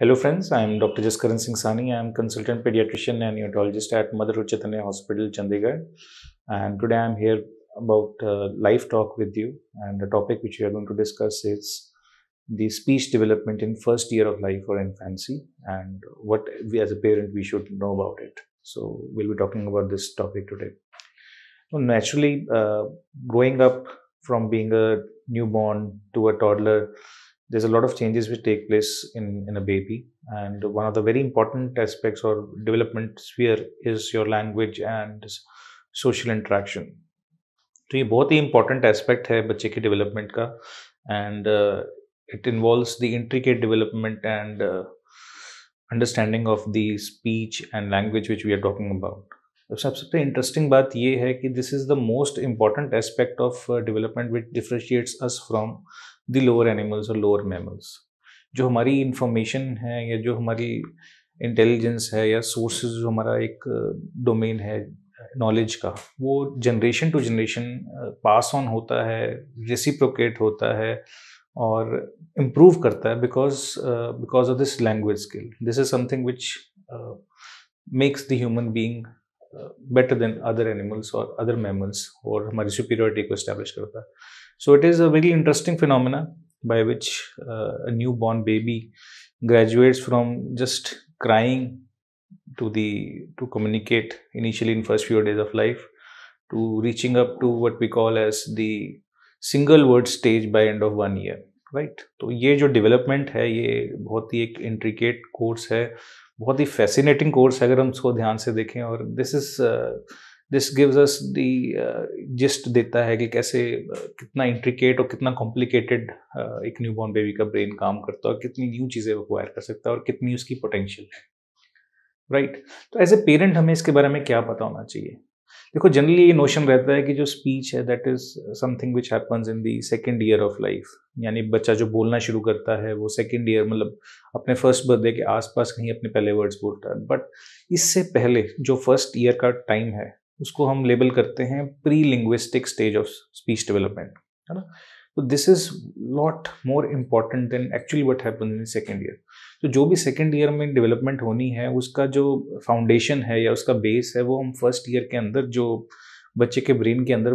Hello friends, I am Dr. Jaskaran Singh Sani. I am consultant pediatrician and neurologist at Mother Chaitanya Hospital, Chandigarh. And today I am here about uh, live talk with you. And the topic which we are going to discuss is the speech development in first year of life or infancy and what we as a parent we should know about it. So we'll be talking about this topic today. naturally, uh, growing up from being a newborn to a toddler there's a lot of changes which take place in, in a baby and one of the very important aspects or development sphere is your language and social interaction so, both the important aspect hai bache ki development ka and uh, it involves the intricate development and uh, understanding of the speech and language which we are talking about सबसे interesting interesting यह है कि this is the most important aspect of development which differentiates us from the lower animals और lower mammals जो हमारी information है या जो हमारी इंटेलिजेंस है या सोर्सेज जो हमारा एक डोमेन uh, है नॉलेज का वो generation to generation pass on होता है रेसिप्रोकेट होता है और इम्प्रूव करता है because because of this language skill this is something which makes the human being better than other animals और अदर मैमल्स और हमारी सुपीरियरिटी को इस्टेब्लिश करता है So it is a very interesting phenomena by which uh, a newborn baby graduates from just crying to the to communicate initially in first few days of life to reaching up to what we call as the single word stage by end of one year right तो ये जो development है ये बहुत ही एक intricate course है बहुत ही fascinating course है अगर हम उसको ध्यान से देखें और this is this gives us the gist देता है कि कैसे uh, कितना इंट्रिकेट और कितना कॉम्प्लिकेटेड uh, एक न्यू बॉर्न बेबी का ब्रेन काम करता है और कितनी न्यू चीज़ें वो कर सकता है और कितनी उसकी पोटेंशियल है राइट right. तो एज ए पेरेंट हमें इसके बारे में क्या पता होना चाहिए देखो जनरली ये नोशन रहता है कि जो स्पीच है that is something which happens in the second year of life यानी बच्चा जो बोलना शुरू करता है वो सेकेंड ईयर मतलब अपने फर्स्ट बर्थडे के आसपास कहीं अपने पहले वर्ड्स बोलता है बट इससे पहले जो फर्स्ट ईयर का टाइम है उसको हम लेबल करते हैं pre linguistic stage of speech development है ना तो this is lot more important than actually what happen in second year तो जो भी सेकेंड ईयर में डेवलपमेंट होनी है उसका जो फाउंडेशन है या उसका बेस है वो हम फर्स्ट ईयर के अंदर जो uh, बच्चे के ब्रेन के अंदर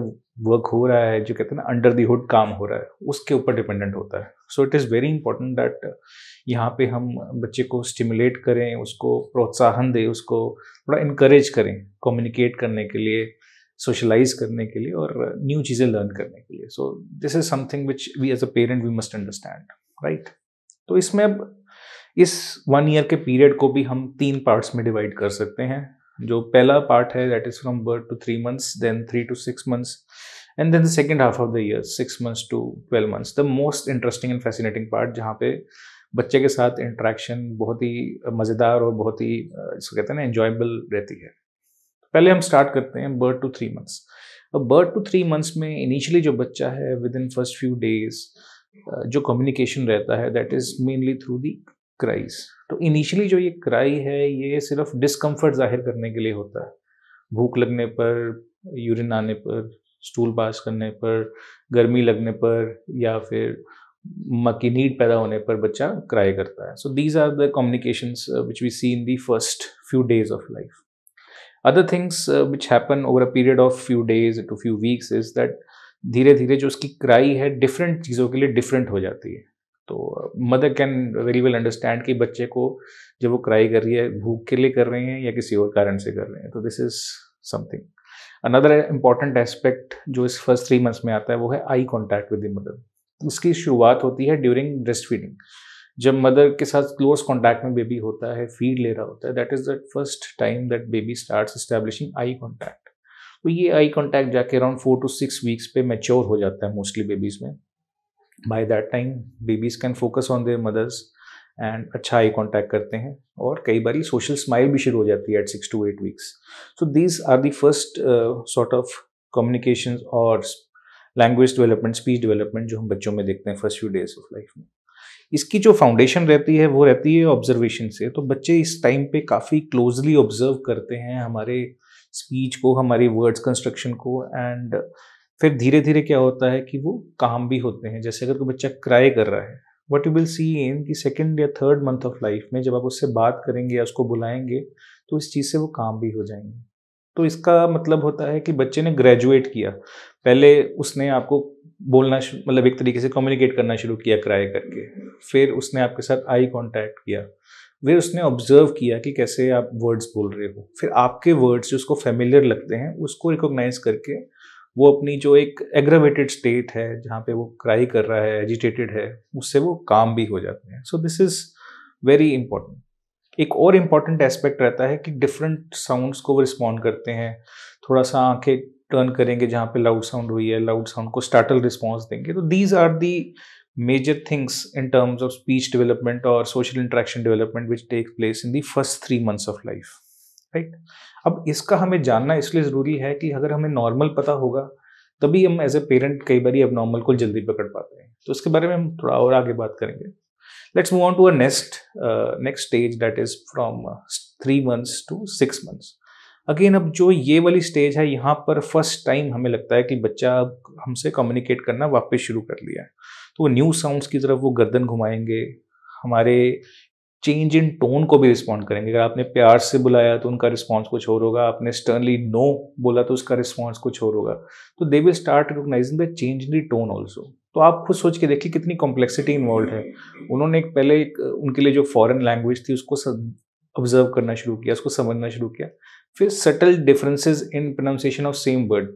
वर्क हो रहा है जो कहते हैं ना अंडर दी हुड काम हो रहा है उसके ऊपर डिपेंडेंट होता है so it is very important that यहाँ पे हम बच्चे को स्टिमुलेट करें उसको प्रोत्साहन दें उसको थोड़ा इनक्रेज करें कम्युनिकेट करने के लिए सोशलाइज करने के लिए और न्यू चीज़ें लर्न करने के लिए so this is something which we as a parent we must understand right तो इसमें अब इस वन ईयर के पीरियड को भी हम तीन पार्ट्स में डिवाइड कर सकते हैं जो पहला पार्ट है that is from birth to three months then three to six months and then the second half of the year six months to twelve months the most interesting and fascinating part जहाँ पे बच्चे के साथ interaction बहुत ही मज़ेदार और बहुत ही जिसको कहते हैं ना इन्जॉयबल रहती है पहले हम स्टार्ट करते हैं बर्थ टू थ्री मंथ्स अब बर्थ टू थ्री मंथ्स में इनिशियली जो बच्चा है within first few days जो कम्युनिकेशन रहता है that is mainly through the cries तो इनिशियली जो ये क्राई है ये सिर्फ डिस्कम्फर्ट जाहिर करने के लिए होता है भूख लगने पर यूरिन आने पर स्टूल पास करने पर गर्मी लगने पर या फिर मक्की नीड पैदा होने पर बच्चा क्राई करता है so these are the communication which we see in the first few days of life other things which happen over a period of few days to few weeks is that धीरे धीरे जो उसकी cry है different चीज़ों के लिए different हो जाती है तो mother can very well understand कि बच्चे को जब वो क्राई कर रही है भूख के लिए कर रहे हैं या किसी और कारण से कर रहे हैं तो this is something another important aspect जो इस फर्स्ट थ्री मंथ्स में आता है वो है eye contact with the mother उसकी शुरुआत होती है ड्यूरिंग ब्रेस्ट फीडिंग जब मदर के साथ क्लोज कॉन्टैक्ट में बेबी होता है फीड ले रहा होता है that is the first time that baby start establishing eye contact तो ये आई कॉन्टैक्ट जाके around four to six weeks पे मेच्योर हो जाता है मोस्टली बेबीज में by that time babies can focus on their mothers and अच्छा eye contact करते हैं और कई बार सोशल स्माइल भी शुरू हो जाती है at six to eight weeks so these are the first sort of communication और लैंग्वेज डेवलपमेंट स्पीच डेवलपमेंट जो हम बच्चों में देखते हैं first few days of life में इसकी जो फाउंडेशन रहती है वो रहती है ऑब्जर्वेशन से तो बच्चे इस टाइम पे काफ़ी क्लोजली ऑब्जर्व करते हैं हमारे स्पीच को हमारे वर्ड्स कंस्ट्रक्शन को एंड फिर धीरे धीरे क्या होता है कि वो काम भी होते हैं जैसे अगर कोई बच्चा क्राई कर रहा है what you will see in कि सेकेंड या थर्ड मंथ ऑफ लाइफ में जब आप उससे बात करेंगे या उसको बुलाएंगे तो इस चीज़ से वो काम भी हो जाएंगे तो इसका मतलब होता है कि बच्चे ने ग्रेजुएट किया पहले उसने आपको बोलना मतलब एक तरीके से कम्युनिकेट करना शुरू किया क्राई करके फिर उसने आपके साथ आई कॉन्टैक्ट किया फिर उसने ऑब्जर्व किया कि कैसे आप वर्ड्स बोल रहे हो फिर आपके वर्ड्स जो उसको फेमिलियर लगते हैं उसको रिकॉग्नाइज करके वो अपनी जो एक एग्रावेटेड स्टेट है जहाँ पे वो क्राई कर रहा है एजिटेटेड है उससे वो काम भी हो जाते हैं so this is very important एक और इम्पॉर्टेंट एस्पेक्ट रहता है कि डिफरेंट साउंड्स को वो रिस्पॉन्ड करते हैं थोड़ा सा आंखें टर्न करेंगे जहाँ पे लाउड साउंड हुई है लाउड साउंड को स्टार्टल रिस्पॉन्स देंगे तो these are the major things in terms of speech development और social interaction development which take place in the first three months of life right अब इसका हमें जानना इसलिए ज़रूरी है कि अगर हमें नॉर्मल पता होगा तभी हम एज ए पेरेंट कई बार अब नॉर्मल को जल्दी पकड़ पाते हैं तो इसके बारे में हम थोड़ा और आगे बात करेंगे let's move on to a next uh, next stage that is from uh, three months again अब जो ये वाली स्टेज है यहाँ पर फर्स्ट टाइम हमें लगता है कि बच्चा हमसे कम्युनिकेट करना वापस शुरू कर लिया है तो वो न्यू साउंड्स की तरफ वो गर्दन घुमाएंगे हमारे चेंज इन टोन को भी रिस्पॉन्ड करेंगे अगर आपने प्यार से बुलाया तो उनका रिस्पॉन्स कुछ और होगा आपने स्टर्नली नो बोला तो उसका रिस्पॉन्स कुछ और होगा तो they will start recognizing the change in the tone also तो आप खुद सोच के देखिए कितनी कॉम्प्लेक्सिटी इन्वॉल्व है उन्होंने एक पहले एक उनके लिए जो फॉरेन लैंग्वेज थी उसको ऑब्जर्व करना शुरू किया उसको समझना शुरू किया फिर subtle differences in pronunciation of same word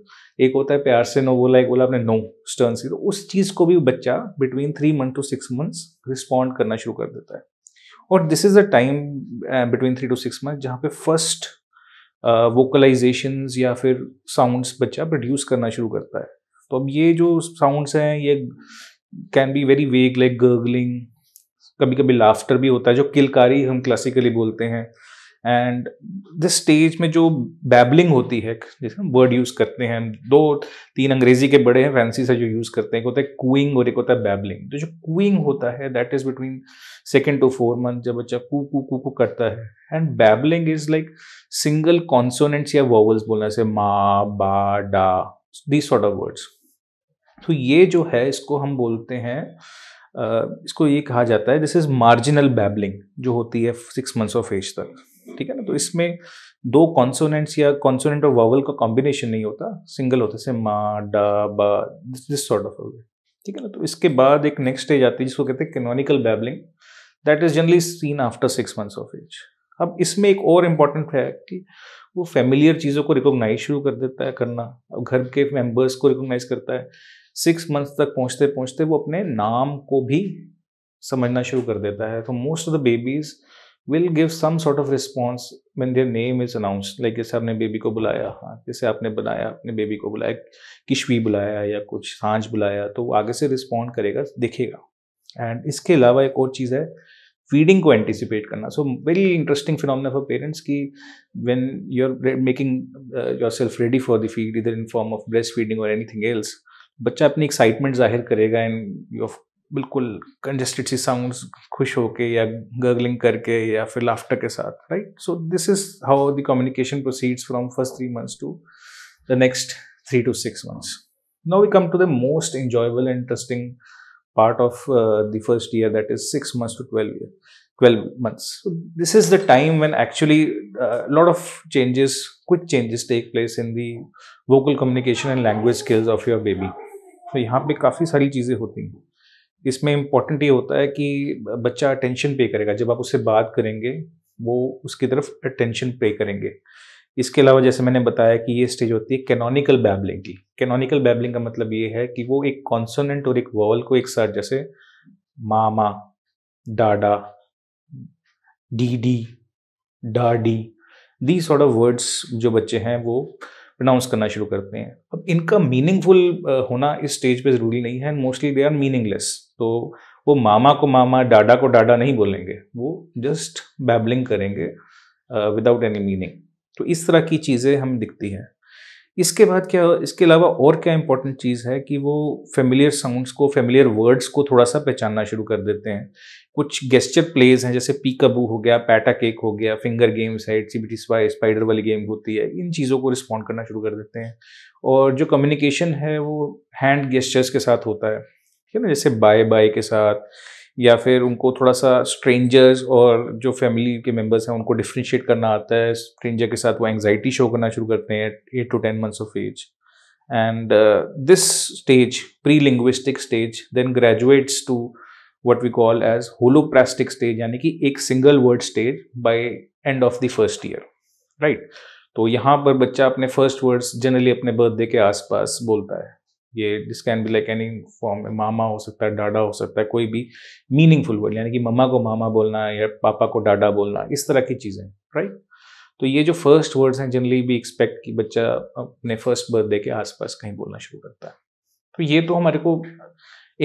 एक होता है प्यार से नो बोला एक बोला आपने नो स्टर्न से तो उस चीज़ को भी बच्चा between three month to six months respond करना शुरू कर देता है और this is a time between three to six month जहाँ पे फर्स्ट वोकलाइजेशन uh, या फिर साउंड्स बच्चा प्रोड्यूस करना शुरू करता है तो अब ये जो साउंड्स हैं ये can be very vague like gargling कभी कभी लाफ्टर भी होता है जो किलकारी हम क्लासिकली बोलते हैं एंड दिस स्टेज में जो बैबलिंग होती है जैसे हम वर्ड यूज़ करते हैं दो तीन अंग्रेजी के बड़े हैं फैंसी से जो यूज़ करते हैं एक होता है कूइंग और एक होता है बैबलिंग तो जो कूइंग होता है that is between second to four month जब बच्चा कू कू कू कू करता है and babbling is like single consonants या वर्वल्स बोलना जैसे मा बा डा दी सॉर्ट ऑफ वर्ड्स तो ये जो है इसको हम बोलते हैं इसको ये कहा जाता है दिस इज़ मार्जिनल बैबलिंग जो होती है सिक्स मंथ्स ऑफ एज तक ठीक है ना तो इसमें दो कॉन्सोनेंट्स या कॉन्सोनेंट और वावल का कॉम्बिनेशन नहीं होता सिंगल होता से मा डा बा दिस सॉर्ट ऑफ ठीक है ना तो इसके बाद एक नेक्स्ट स्टेज आती है जिसको कहते हैं canonical babbling that is generally seen after six months of age अब इसमें एक और इम्पॉर्टेंट है कि वो फेमिलियर चीज़ों को रिकोगनाइज शुरू कर देता है करना अब घर के मेम्बर्स को रिकोगनाइज करता है सिक्स मंथ्स तक पहुँचते पहुँचते वो अपने नाम को भी समझना शुरू कर देता है तो most of the babies will give some sort of response when their name is announce like जैसे आपने बेबी को बुलाया हाँ जैसे आपने बनाया अपने बेबी को बुलाया किशवी बुलाया या कुछ सांझ बुलाया तो वो आगे से रिस्पॉन्ड करेगा दिखेगा एंड इसके अलावा एक और चीज़ है फीडिंग को एंटिसिपेट करना so very interesting phenomena for parents की when you are making yourself ready for the feed इधर in form of breast feeding और एनीथिंग एल्स बच्चा अपनी एक्साइटमेंट जाहिर करेगा एंड यू ऑफ बिल्कुल कंजेस्टेड सी साउंड्स खुश होके या गर्गलिंग करके या फिर लाफ्टर के साथ right so this is how the communication proceeds from first three months to the next three to six months now we come to the most enjoyable and interesting part of the first year that is six months to twelve year twelve months this is the time when actually lot of changes quick changes take place in the vocal communication and language skills of your baby यहाँ पे काफ़ी सारी चीज़ें होती हैं इसमें important ये होता है कि बच्चा अटेंशन पे करेगा जब आप उससे बात करेंगे वो उसकी तरफ अटेंशन पे करेंगे इसके अलावा जैसे मैंने बताया कि ये स्टेज होती है कैनोनिकल बैबलिंग की कैनोनिकल बैबलिंग का मतलब ये है कि वो एक कॉन्सोनेंट और एक वॉवल को एक साथ जैसे मामा डाडा डीडी डाडी दी सॉर्ट ऑफ वर्ड्स जो बच्चे हैं वो प्रनाउंस करना शुरू करते हैं अब इनका मीनिंगफुल होना इस स्टेज पे ज़रूरी नहीं है and mostly they are meaningless तो वो मामा को मामा डाडा को डाडा नहीं बोलेंगे वो जस्ट बैबलिंग करेंगे विदाउट एनी मीनिंग तो इस तरह की चीज़ें हम दिखती हैं इसके बाद क्या इसके अलावा और क्या इंपॉर्टेंट चीज़ है कि वो फेमिलियर साउंड्स को फेमिलियर वर्ड्स को थोड़ा सा पहचानना शुरू कर देते हैं कुछ गेस्चर प्लेज हैं जैसे पीकबू हो गया पैटा केक हो गया फिंगर गेम्स है सीबीटी स्पाई स्पाइडर वाली गेम होती है इन चीज़ों को रिस्पॉन्ड करना शुरू कर देते हैं और जो कम्युनिकेशन है वो हैंड गेस्चर्स के साथ होता है ठीक है ना जैसे बाय बाय के साथ या फिर उनको थोड़ा सा स्ट्रेंजर्स और जो फैमिली के मेम्बर्स हैं उनको डिफ्रेंशिएट करना आता है स्ट्रेंजर के साथ वो एंगजाइटी शो करना शुरू करते हैं eight to ten months of age and this stage pre linguistic stage then graduates to what we call as holophrastic stage यानी कि एक single word stage by end of the first year right तो यहाँ पर बच्चा अपने first words generally अपने birthday के आसपास बोलता है ये this can be like any form मामा हो सकता है डाडा हो सकता है कोई भी मीनिंगफुल वर्ड यानी कि मम्मा को मामा बोलना या पापा को डाडा बोलना इस तरह की चीज़ें राइट तो ये जो फर्स्ट वर्ड्स हैं जनरली भी एक्सपेक्ट कि बच्चा अपने फर्स्ट बर्थडे के आसपास कहीं बोलना शुरू करता है तो ये तो हमारे को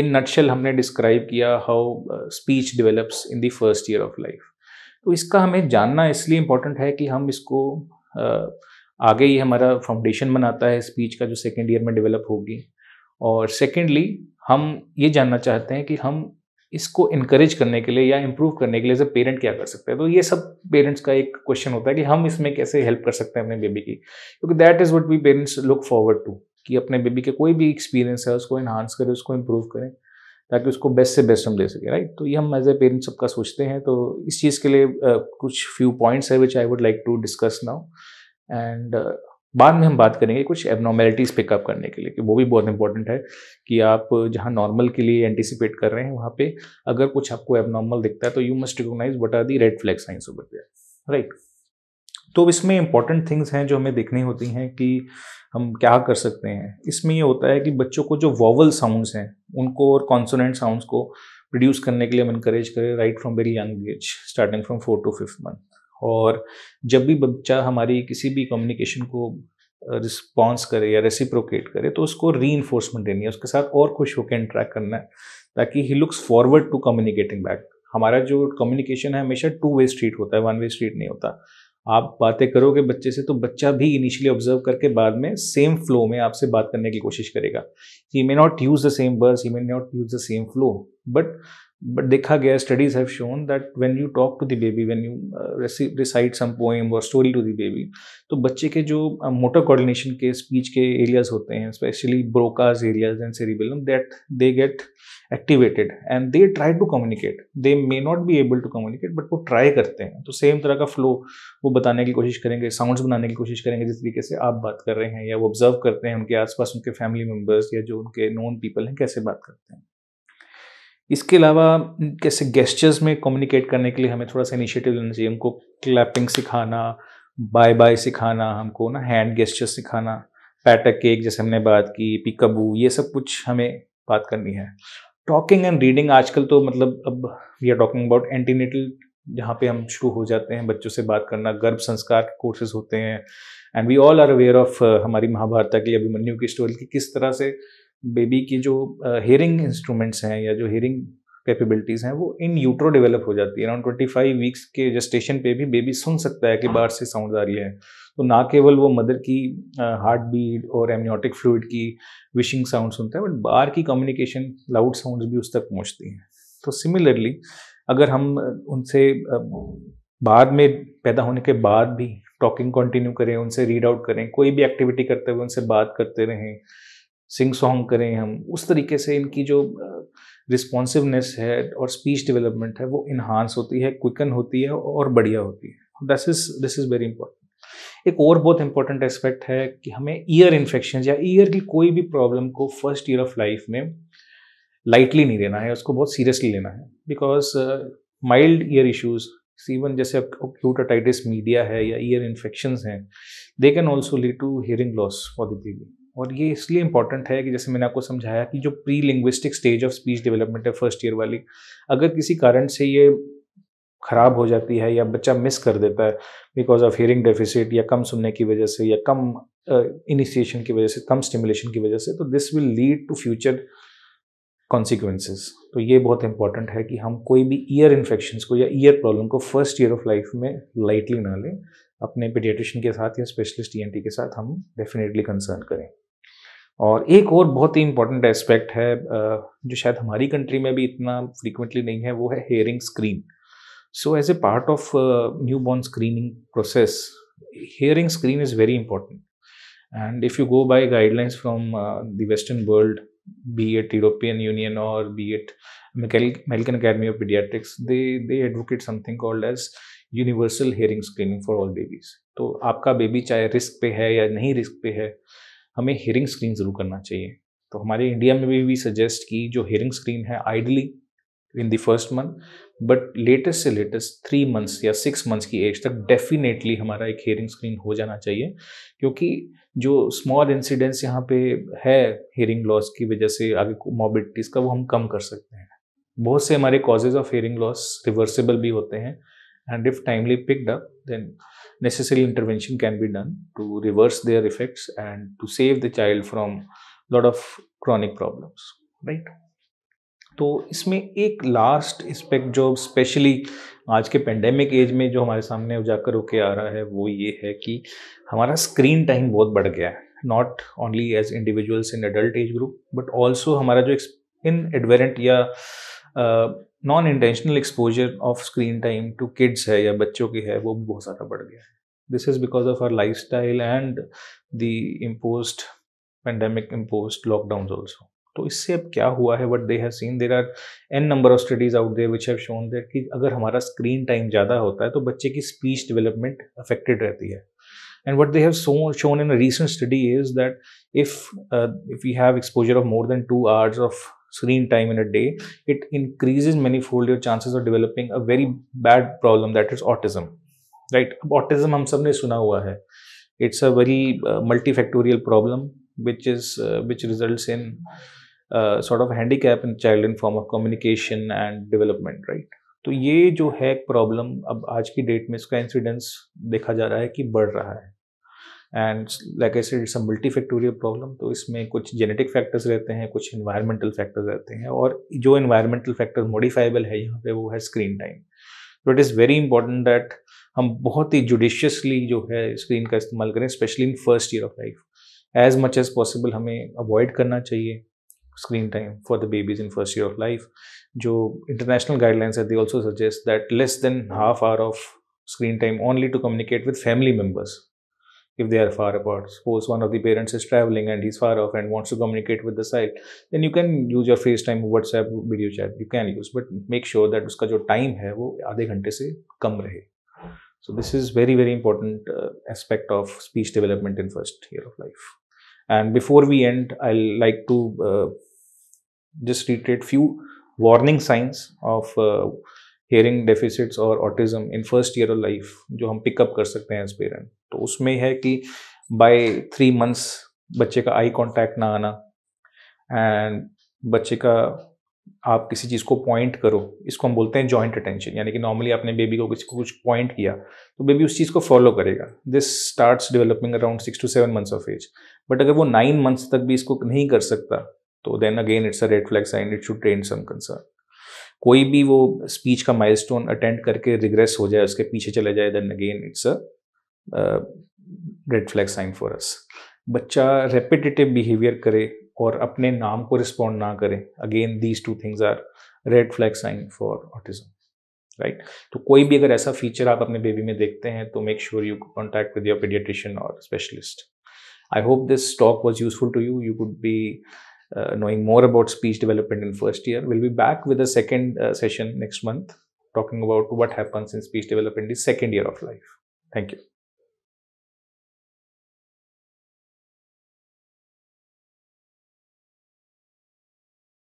इन नटशल हमने डिस्क्राइब किया how speech develops in the first year of life तो इसका हमें जानना इसलिए इम्पोर्टेंट है कि हम इसको uh, आगे ही हमारा फाउंडेशन बनाता है स्पीच का जो सेकेंड ईयर में डेवलप होगी और सेकेंडली हम ये जानना चाहते हैं कि हम इसको इनक्रेज करने के लिए या इम्प्रूव करने के लिए एज अ पेरेंट क्या कर सकते हैं तो ये सब पेरेंट्स का एक क्वेश्चन होता है कि हम इसमें कैसे हेल्प कर सकते हैं अपने बेबी की क्योंकि that is what we parents look forward to कि अपने बेबी के कोई भी एक्सपीरियंस है उसको इन्हांस करें उसको इम्प्रूव करें ताकि उसको बेस्ट से बेस्ट हम दे सकें राइट तो ये हम एज ए पेरेंट्स सबका सोचते हैं तो इस चीज़ के लिए uh, कुछ फ्यू पॉइंट्स है which I would like to discuss now and uh, बाद में हम बात करेंगे कुछ एबनॉर्मेलिटीज़ पिकअप करने के लिए कि वो भी बहुत इंपॉर्टेंट है कि आप जहाँ नॉर्मल के लिए एंटिसिपेट कर रहे हैं वहाँ पे अगर कुछ आपको एबनॉर्मल दिखता है तो you must recognize what are the red flag signs over there right तो इसमें इंपॉर्टेंट थिंग्स हैं जो हमें देखनी होती हैं कि हम क्या कर सकते हैं इसमें ये होता है कि बच्चों को जो वॉवल साउंड्स हैं उनको और कॉन्सोनेंट साउंड्स को प्रोड्यूस करने के लिए हम इनक्रेज करें right from very young age starting from four to fifth month और जब भी बच्चा हमारी किसी भी कम्युनिकेशन को रिस्पॉन्स करे या रेसिप्रोकेट करे तो उसको री इन्फोर्समेंट देनी है उसके साथ और खुश होकर इंट्रैक्ट करना है ताकि he looks forward to communicating back हमारा जो कम्युनिकेशन है हमेशा टू वे स्ट्रीट होता है वन वे स्ट्रीट नहीं होता आप बातें करोगे बच्चे से तो बच्चा भी इनिशियली ऑब्जर्व करके बाद में सेम फ्लो में आपसे बात करने की कोशिश करेगा he may not use the same words he may not use the same flow but but देखा गया studies have shown that when you talk to the baby when you recite some poem और story to the baby तो बच्चे के जो motor uh, coordination के speech के areas होते हैं specially Broca's areas and cerebellum that they get activated and they try to communicate they may not be able to communicate but वो try करते हैं तो सेम तरह का फ्लो वो बताने की कोशिश करेंगे साउंड्स बनाने की कोशिश करेंगे जिस तरीके से आप बात कर रहे हैं या वो ऑब्जर्व करते हैं उनके आसपास उनके फैमिली मेम्बर्स या जो उनके नॉन पीपल हैं कैसे बात करते हैं इसके अलावा कैसे गेस्टर्स में कम्युनिकेट करने के लिए हमें थोड़ा सा इनिशिएटिव लेना चाहिए हमको क्लैपिंग सिखाना बाय बाय सिखाना हमको ना हैंड गेस्चर्स सिखाना पैटक केक जैसे हमने बात की पिकअबू ये सब कुछ हमें बात करनी है टॉकिंग एंड रीडिंग आजकल तो मतलब अब we are talking about antenatal जहाँ पे हम शुरू हो जाते हैं बच्चों से बात करना गर्भ संस्कार के कोर्सेज होते हैं and we all are aware of हमारी महाभारत के अभिमन्यु की स्टोरी की किस तरह से बेबी की जो हेयरिंग uh, इंस्ट्रूमेंट्स हैं या जो हेयरिंग कैपेबिलिटीज़ हैं वो इन यूट्रो डेवलप हो जाती है अराउंड ट्वेंटी फाइव वीक्स के जस्टेशन पे भी बेबी सुन सकता है कि बाहर से साउंड आ रही है तो ना केवल वो मदर की हार्ट बीट और एमनियोटिक फ्लूड की विशिंग साउंड सुनता है बट बाहर की कम्युनिकेशन लाउड साउंड भी उस तक पहुँचती हैं तो सिमिलरली अगर हम उनसे बाद में पैदा होने के बाद भी टॉकिंग कंटिन्यू करें उनसे रीड आउट करें कोई भी एक्टिविटी करते हुए उनसे बात करते रहें सिंग सॉन्ग करें हम उस तरीके से इनकी जो रिस्पॉन्सिवनेस है और स्पीच डेवलपमेंट है वो इन्हांस होती है क्विकन होती है और बढ़िया होती है this is this is very important एक और बहुत इंपॉर्टेंट एस्पेक्ट है कि हमें ईयर इन्फेक्शन या ईयर की कोई भी प्रॉब्लम को फर्स्ट ईयर ऑफ लाइफ में लाइटली नहीं लेना है उसको बहुत सीरियसली लेना है because mild ear issues even जैसे अक्यूट मीडिया है या ईयर इन्फेक्शन हैं they can also lead to hearing loss for the baby और ये इसलिए इंपॉर्टेंट है कि जैसे मैंने आपको समझाया कि जो pre linguistic stage of speech development है फर्स्ट ईयर वाली अगर किसी कारण से ये ख़राब हो जाती है या बच्चा मिस कर देता है बिकॉज ऑफ हियरिंग डेफिसिट या कम सुनने की वजह से या कम इनिशिएशन uh, की वजह से कम स्टिमुलेशन की वजह से तो this will lead to future consequences तो ये बहुत इंपॉर्टेंट है कि हम कोई भी ईयर इन्फेक्शन को या ईयर प्रॉब्लम को फर्स्ट ईयर ऑफ लाइफ में लाइटली ना लें अपने पीडियाट्रिशियन के साथ या स्पेशलिस्ट ई e के साथ हम डेफिनेटली कंसर्न करें और एक और बहुत ही इंपॉर्टेंट एस्पेक्ट है जो शायद हमारी कंट्री में भी इतना फ्रीक्वेंटली नहीं है वो है hearing screen so as a part of new born screening process hearing screen is very important and if you go by guidelines from the western world be it European Union और be it american academy of paediatrics they they advocate something called as universal hearing screening for all babies तो आपका baby चाहे risk पे है या नहीं risk पे है हमें हेयरिंग स्क्रीन ज़रूर करना चाहिए तो हमारे इंडिया में भी वी सजेस्ट की जो हेयरिंग स्क्रीन है ideally in the first month but latest से लेटेस्ट थ्री मंथ्स या सिक्स मंथ्स की एज तक डेफिनेटली हमारा एक हेयरिंग स्क्रीन हो जाना चाहिए क्योंकि जो स्मॉल इंसिडेंस यहाँ पे है हेयरिंग लॉस की वजह से आगे मोबिलिटीज़ का वो हम कम कर सकते हैं बहुत से हमारे causes of hearing loss reversible भी होते हैं and if timely picked up then necessary intervention can be done to reverse their effects and to save the child from lot of chronic problems right तो इसमें एक last इस्पेक्ट जो specially आज के pandemic as में जो हमारे सामने उजाकर होके आ रहा है वो ये है कि हमारा स्क्रीन टाइम बहुत बढ़ गया है not only as individuals in adult age group but also हमारा जो इन एडवेरेंट या non intentional exposure of screen time to kids है या बच्चों की है वो बहुत ज्यादा बढ़ गया है is because of our life style and the imposed pandemic imposed lockdown also तो इससे अब क्या हुआ है but they have seen there are an number of studies out there which have shown there कि अगर हमारा स्क्रीन टाइम ज़्यादा होता है तो बच्चे की स्पीच डेवलपमेंट अफेक्टेड रहती है and what they have shown in recent recent study is that if if you have exposure of more than two hours of screen time in a day, it increases manifold your chances of developing a very bad problem that is autism. Right? Autism हम सब ने सुना हुआ है. It's a very uh, multifactorial problem which is uh, which results in uh, sort of handicap in child in form of communication and development. Right? तो ये जो है प्रॉब्लम अब आज की डेट में इसका इंसिडेंस देखा जा रहा है कि बढ़ रहा है and like I said it's a multifactorial problem तो इसमें कुछ जेनेटिक फैक्टर्स रहते हैं कुछ इन्वायरमेंटल फैक्टर्स रहते हैं और जो इन्वायरमेंटल फैक्टर मॉडिफाइबल है यहाँ पे वो है स्क्रीन टाइम तो it is very important that हम बहुत ही जुडिशियसली जो है स्क्रीन का इस्तेमाल करें specially in first year of life as much as possible हमें अवॉइड करना चाहिए screen time for the babies in first year of life जो इंटरनेशनल गाइडलाइंस है they also suggest that less than half hour of screen time only to communicate with family members if they are far apart. Suppose one of the parents is traveling and he's far off and wants to communicate with the child, then you can use your FaceTime, WhatsApp, video chat, you can use, but make sure that उसका जो time है वो आधे घंटे से कम So this is very very important uh, aspect of speech development in first year of life. And before we end, I'll like to uh, just reiterate few warning signs of uh, hearing deficits or autism in first year of life जो हम pick up as parent. तो उसमें है कि by three months बच्चे का eye contact ना आना एंड बच्चे का आप किसी चीज़ को पॉइंट करो इसको हम बोलते हैं जॉइंट अटेंशन यानी कि नॉर्मली आपने बेबी को किसी को कुछ पॉइंट किया तो बेबी उस चीज़ को फॉलो करेगा this starts developing around six to seven months of age but अगर वो नाइन मंथ्स तक भी इसको नहीं कर सकता तो then again it's a red flag sign it should train some concern कोई भी वो स्पीच का माइलस्टोन अटेंड करके रिग्रेस हो जाए उसके पीछे चले जाए then again it's a red flag sign for us बच्चा रेपिटेटिव बिहेवियर करे और अपने नाम को रिस्पॉन्ड ना करे again these two things are red flag sign for autism right तो कोई भी अगर ऐसा फीचर आप अपने बेबी में देखते हैं तो make sure you contact with your paediatrician और specialist I hope this talk was useful to you you could be knowing more about speech development in first year will be back with a second session next month talking about what happens in speech development in second year of life thank you